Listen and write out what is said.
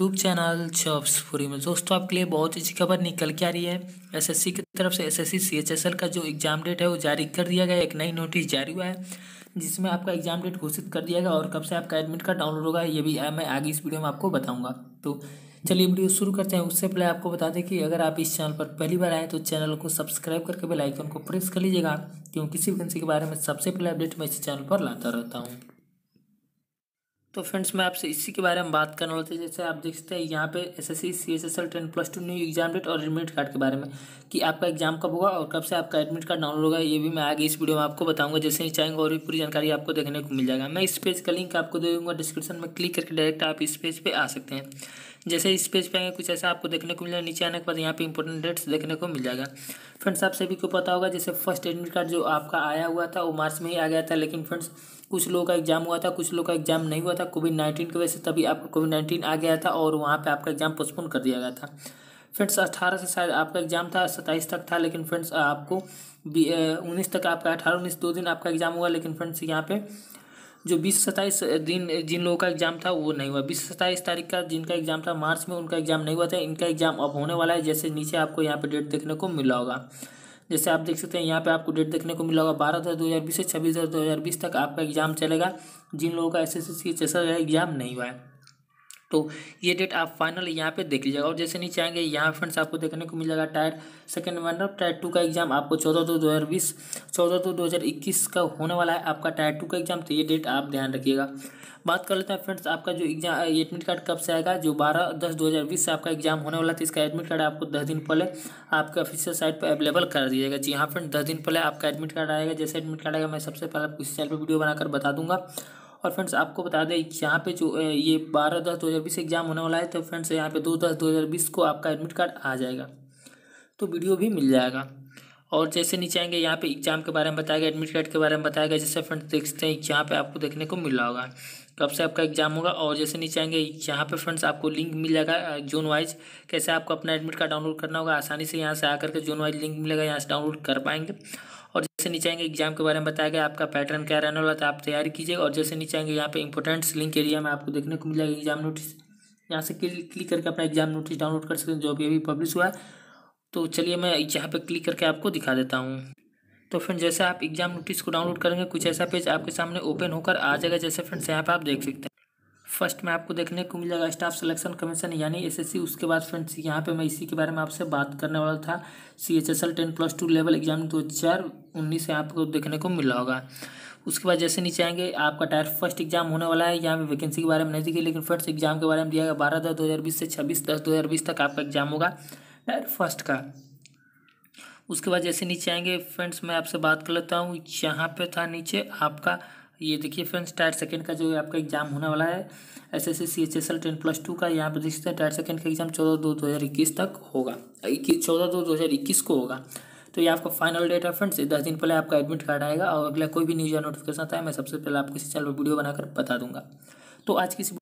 YouTube channel jobs free में दोस्तों आपके लिए बहुत अच्छी खबर निकल के आ रही है एसएससी की तरफ से एसएससी सीएचएसएल का जो एग्ज़ाम डेट है वो जारी कर दिया गया एक नई नोटिस जारी हुआ है जिसमें आपका एग्ज़ाम डेट घोषित कर दिया गया और कब से आपका एडमिट कार्ड डाउनलोड होगा ये भी मैं आगे इस वीडियो में आपको बताऊँगा तो चलिए वीडियो शुरू करते हैं उससे पहले आपको बता दें कि अगर आप इस चैनल पर पहली बार आए तो चैनल को सब्सक्राइब करके बेल आइकन को प्रेस कर लीजिएगा क्योंकि किसी वैकेंसी के बारे में सबसे पहले अपडेट मैं इस चैनल पर लाता रहता हूँ तो फ्रेंड्स मैं आपसे इसी के बारे में बात करने वाला था जैसे आप देख सकते हैं यहाँ पे S S C C S S L plus two new exam date और एडमिट कार्ड के बारे में कि आपका एग्जाम कब होगा और कब से आपका एडमिट कार्ड डाउनलोड होगा ये भी मैं आगे इस वीडियो में आपको बताऊंगा जैसे ही चाहेंगे और भी पूरी जानकारी आपको देखने को मिल जाएगा मैं इस पेज का लिंक आपको दे दूँगा डिस्क्रिप्शन में क्लिक करके डायरेक्ट आप इस पेज पर पे आ सकते हैं जैसे इस पेज पे आएंगे कुछ ऐसा आपको देखने को मिलेगा नीचे आने के बाद यहाँ पे इंपॉर्टेंट डेट्स देखने को मिल जाएगा फ्रेंड्स आप सभी को पता होगा जैसे फर्स्ट एडमिट कार्ड जो आपका आया हुआ था वो मार्च में ही आ गया था लेकिन फ्रेंड्स कुछ लोगों का एग्जाम हुआ था कुछ लोगों का एग्जाम नहीं हुआ था कोविड नाइन्टीन की वजह से तभी आपका कोविड नाइन्टीन आ गया था और वहाँ पर आपका एग्जाम पोस्टपोन कर दिया गया था फ्रेंड्स अट्ठारह से शायद आपका एग्जाम था सत्ताईस तक था लेकिन फ्रेंड्स आपको उन्नीस तक आपका अठारह उन्नीस दो दिन आपका एग्जाम हुआ लेकिन फ्रेंड्स यहाँ पे जो बीस सत्ताईस दिन जिन लोगों का एग्जाम था वो नहीं हुआ बीस सत्ताईस तारीख का जिनका एग्जाम था मार्च में उनका एग्जाम नहीं हुआ था इनका एग्जाम अब होने वाला है जैसे नीचे आपको यहाँ पे डेट देखने को मिला होगा जैसे आप देख सकते हैं यहाँ पे आपको डेट देखने को मिला होगा बारह दस दो हज़ार बीस से छब्बीस दस दो हज़ार बीस तक आपका एग्जाम चलेगा जिन लोगों का एस एस सी एग्जाम नहीं हुआ है तो ये डेट आप फाइनल यहाँ पे देख लीजिएगा और जैसे नीचे आएंगे यहाँ फ्रेंड्स आपको देखने को मिलेगा tier second one of tier two का एग्जाम आपको चौदह दो दो हज़ार बीस चौदह दो दो हज़ार इक्कीस का होने वाला है आपका टायर टू का एग्जाम तो ये डेट आप ध्यान रखिएगा बात कर लेते हैं फ्रेंड्स आपका जो एग्जाम एडमिट कार्ड कब से आएगा जो बारह दस दो हज़ार बीस से आपका एग्जाम होने वाला था इसका एडमिट कार्ड आपको दस दिन पहले आपके ऑफिशियल साइट पर अवेलेबल कर दीजिएगा जी हाँ फ्रेंड दस दिन पहले आपका एडमिट कार्ड आएगा जैसे एडमिट कार्ड आएगा मैं सबसे पहले आपको इस चैनल पर वीडियो बनाकर बता दूंगा और फ्रेंड्स आपको बता दें यहाँ पे जो ये बारह दस दो हज़ार बीस एग्जाम होने वाला है तो फ्रेंड्स यहाँ पे दो दस दो हज़ार बीस को आपका एडमिट कार्ड आ जाएगा तो वीडियो भी मिल जाएगा और जैसे नीचे आएंगे यहाँ पे एग्जाम के बारे में बताया गया एडमिट कार्ड के बारे में बताया गया जैसे फ्रेंड्स देखते हैं यहाँ पे आपको देखने को मिल रहा होगा कब तो से आपका एग्जाम होगा और जैसे नीचे आएंगे यहाँ पे फ्रेंड्स आपको लिंक मिल जाएगा जोन वाइज कैसे आपको अपना एडमिट कार्ड डाउनलोड करना होगा आसानी से यहाँ से आकर के जोन वाइज लिंक मिलेगा यहाँ से डाउनलोड कर पाएंगे और जैसे नीचे आएंगे एग्जाम के बारे में बताया गया आपका पैटर्न क्या रहने वाला था आप तैयारी कीजिए और जैसे नीचे आएंगे यहाँ पे इंपॉर्टेंट्स लिंक एरिया में आपको देखने को मिल जाएगा एग्जाम नोटिस यहाँ से क्लिक करके अपना एग्जाम नोटिस डाउनलोड कर सकते हैं जो अभी अभी पब्लिश हुआ है तो चलिए मैं यहाँ पे क्लिक करके आपको दिखा देता हूँ तो फ्रेंड जैसे आप एग्जाम नोटिस को डाउनलोड करेंगे कुछ ऐसा पेज आपके सामने ओपन होकर आ जाएगा जैसे फ्रेंड्स यहाँ पर आप देख सकते हैं फर्स्ट में आपको देखने को मिल जाएगा स्टाफ सिलेक्शन कमीशन यानी एसएससी उसके बाद फ्रेंड्स यहाँ पे मैं इसी के बारे में आपसे बात करने वाला था C H S L ten plus two level exam दो हज़ार उन्नीस से आपको देखने को मिला होगा उसके बाद जैसे नीचे आएंगे आपका टायर फर्स्ट एग्जाम होने वाला है यहाँ पे वैकेंसी के बारे में नहीं दिखी लेकिन फ्रेंड्स एग्जाम के बारे में दिया गया बारह दस दो हज़ार बीस से छब्बीस दस दो हज़ार बीस तक आपका एग्जाम होगा फर्स्ट का उसके बाद जैसे नीचे आएंगे फ्रेंड्स मैं आपसे बात कर लेता हूँ यहाँ पे था नीचे आपका ये देखिए फ्रेंड्स टायर सेकंड का जो आपका एग्जाम होने वाला है S S C H S L ten plus two का यहाँ पे देख सकते हैं टायर सेकंड का एग्जाम चौदह दो दो हज़ार इक्कीस तक होगा इक्कीस चौदह दो दो हज़ार इक्कीस को होगा तो ये आपका फाइनल डेट है फ्रेंड्स दस दिन पहले आपका एडमिट कार्ड आएगा और अगला कोई भी न्यूज़ या नोटिफिकेशन आता है मैं सबसे पहले आपको इस चैनल पर वीडियो बनाकर बता दूंगा तो आज की